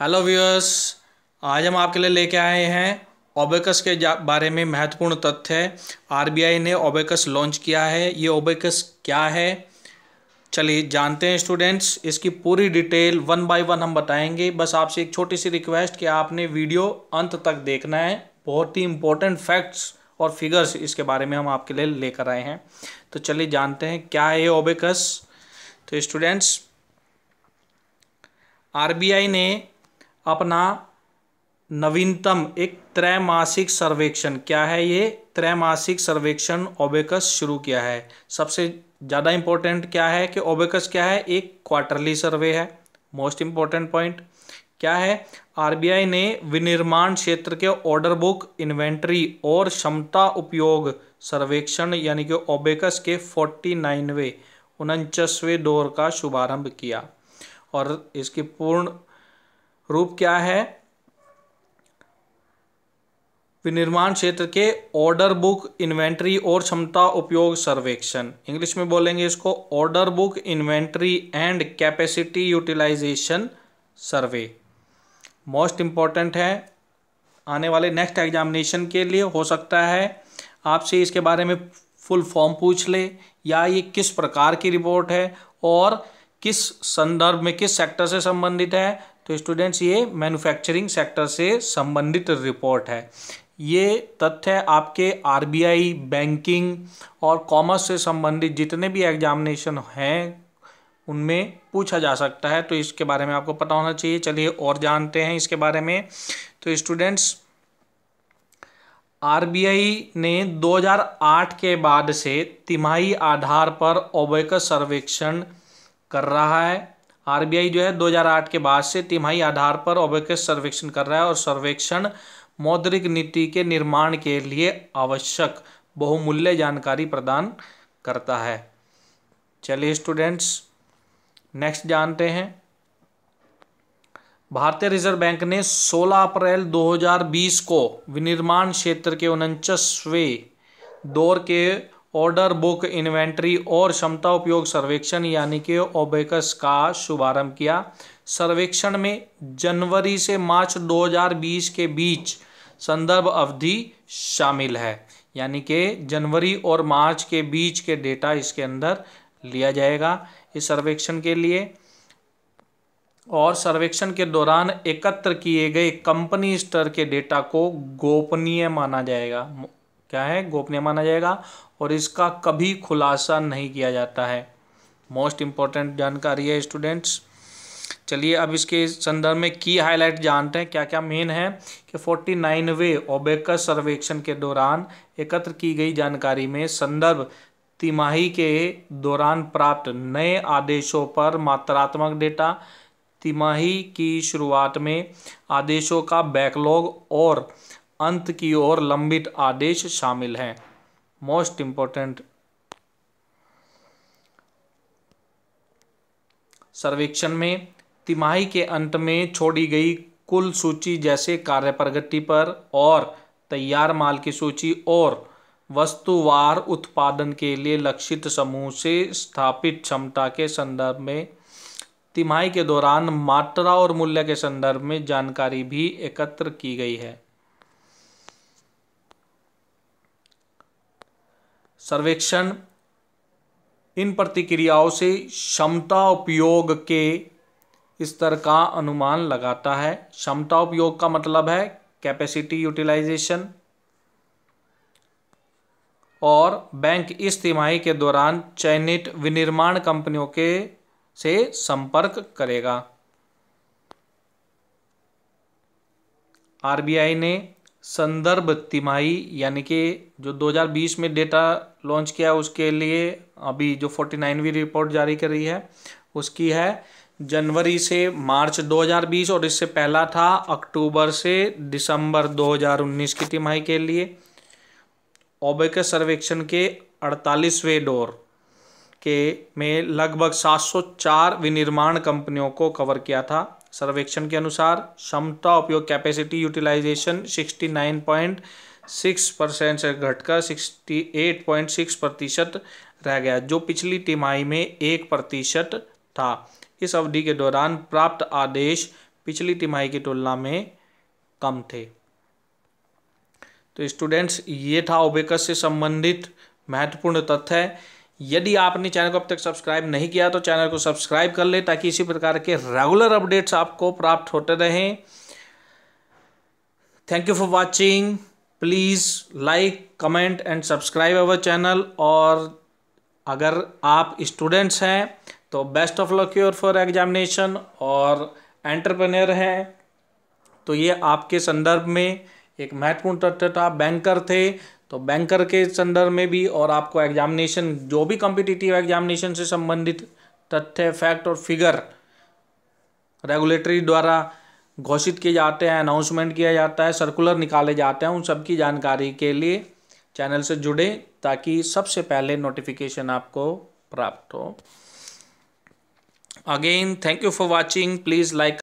hello viewers आज हम आपके लिए लेके आए हैं ओबेकस के बारे में महत्वपूर्ण तथ्य आरबीआई ने ओबेकस लॉन्च किया है ये ओबेकस क्या है चलिए जानते हैं स्टूडेंट्स इसकी पूरी डिटेल वन बाय वन हम बताएंगे बस आपसे एक छोटी सी रिक्वेस्ट कि आपने वीडियो अंत तक देखना है बहुत ही इंपॉर्टेंट फैक्ट्स और फिगर्स इसके बारे में हम आपके लिए लेकर आए हैं तो चलिए जानते हैं क्या है ये ओबेकस तो स्टूडेंट्स आरबीआई ने अपना नवीनतम एक त्रैमासिक सर्वेक्षण क्या है ये त्रैमासिक सर्वेक्षण ओबेकस शुरू किया है सबसे ज़्यादा इम्पोर्टेंट क्या है कि ओबेकस क्या है एक क्वार्टरली सर्वे है मोस्ट इम्पोर्टेंट पॉइंट क्या है आरबीआई ने विनिर्माण क्षेत्र के ऑर्डर बुक इन्वेंट्री और क्षमता उपयोग सर्वेक्षण यानी कि ओबेकस के फोर्टी नाइनवे उनचासवें दौर का शुभारंभ किया और इसकी पूर्ण रूप क्या है विनिर्माण क्षेत्र के ऑर्डर बुक इन्वेंट्री और क्षमता उपयोग सर्वेक्षण इंग्लिश में बोलेंगे इसको order book inventory and capacity utilisation survey most important है आने वाले नेक्स्ट एग्जामिनेशन के लिए हो सकता है आपसे इसके बारे में फुल फॉर्म पूछ ले या ये किस प्रकार की रिपोर्ट है और किस संदर्भ में किस सेक्टर से संबंधित है तो स्टूडेंट्स ये मैन्युफैक्चरिंग सेक्टर से संबंधित रिपोर्ट है ये तथ्य आपके आरबीआई बैंकिंग और कॉमर्स से संबंधित जितने भी एग्जामिनेशन हैं उनमें पूछा जा सकता है तो इसके बारे में आपको पता होना चाहिए चलिए और जानते हैं इसके बारे में तो स्टूडेंट्स आरबीआई ने 2008 के बाद से तिमाही आधार पर ओबेकस सर्वेक्षण कर रहा है आरबीआई जो है 2008 के बाद से तिमाही आधार पर ओबेकस सर्वेक्षण कर रहा है और सर्वेक्षण मौद्रिक नीति के निर्माण के लिए आवश्यक बहुमूल्य जानकारी प्रदान करता है चलिए स्टूडेंट्स नेक्स्ट जानते हैं भारतीय रिजर्व बैंक ने 16 अप्रैल 2020 को विनिर्माण क्षेत्र के उनचासवें दौर के ऑर्डर बुक इन्वेंट्री और क्षमता उपयोग सर्वेक्षण यानी कि ओबेकस का शुभारंभ किया सर्वेक्षण में जनवरी से मार्च 2020 के बीच संदर्भ अवधि शामिल है यानी कि जनवरी और मार्च के बीच के डेटा इसके अंदर लिया जाएगा इस सर्वेक्षण के लिए और सर्वेक्षण के दौरान एकत्र किए गए कंपनी स्तर के डेटा को गोपनीय माना जाएगा क्या है गोपनीय माना जाएगा और इसका कभी खुलासा नहीं किया जाता है मोस्ट इम्पॉर्टेंट जानकारी है स्टूडेंट्स चलिए अब इसके संदर्भ में की हाईलाइट जानते हैं क्या क्या मेन है कि फोर्टी नाइनवे ओबेकस सर्वेक्षण के दौरान एकत्र की गई जानकारी में संदर्भ तिमाही के दौरान प्राप्त नए आदेशों पर मात्रात्मक डेटा तिमाही की शुरुआत में आदेशों का बैकलॉग और अंत की ओर लंबित आदेश शामिल हैं मोस्ट इंपॉर्टेंट सर्वेक्षण में तिमाही के अंत में छोड़ी गई कुल सूची जैसे कार्य प्रगति पर और तैयार माल की सूची और वस्तुवार उत्पादन के लिए लक्षित समूह से स्थापित क्षमता के संदर्भ में तिमाही के दौरान मात्रा और मूल्य के संदर्भ में जानकारी भी एकत्र की गई है सर्वेक्षण इन प्रतिक्रियाओं से क्षमता उपयोग के स्तर का अनुमान लगाता है क्षमता उपयोग का मतलब है कैपेसिटी यूटिलाइजेशन और बैंक इस तिमाही के दौरान चयनित विनिर्माण कंपनियों के से संपर्क करेगा आरबीआई ने संदर्भ तिमाही यानी कि जो 2020 में डेटा लॉन्च किया उसके लिए अभी जो 49वीं रिपोर्ट जारी करी है उसकी है जनवरी से मार्च 2020 और इससे पहला था अक्टूबर से दिसंबर 2019 की तिमाही के लिए ओबे के सर्वेक्षण के अड़तालीसवें डोर के में लगभग 704 विनिर्माण कंपनियों को कवर किया था सर्वेक्षण के अनुसार क्षमता उपयोग कैपेसिटी यूटिलाइजेशन 69.6 परसेंट से घटकर 68.6 प्रतिशत रह गया जो पिछली तिमाही में एक प्रतिशत था इस अवधि के दौरान प्राप्त आदेश पिछली तिमाही की तुलना में कम थे तो स्टूडेंट्स ये था ओबेकस से संबंधित महत्वपूर्ण तथ्य यदि आपने चैनल को अब तक सब्सक्राइब नहीं किया तो चैनल को सब्सक्राइब कर ले ताकि इसी प्रकार के रेगुलर अपडेट्स आपको प्राप्त होते रहें thank you for watching please like comment and subscribe our channel और अगर आप स्टूडेंट्स हैं तो best of luck your for examination और एंटरप्रेन्योर हैं तो ये आपके संदर्भ में एक महत्वपूर्ण तथ्य था बैंकर थे तो बैंकर के संदर्भ में भी और आपको एग्जामिनेशन जो भी कॉम्पिटिटिव एग्जामिनेशन से संबंधित तथ्य फैक्ट और फिगर रेगुलेटरी द्वारा घोषित किए जाते हैं अनाउंसमेंट किया जाता है सर्कुलर निकाले जाते हैं उन सब की जानकारी के लिए चैनल से जुड़े ताकि सबसे पहले नोटिफिकेशन आपको प्राप्त हो again thank you for watching please like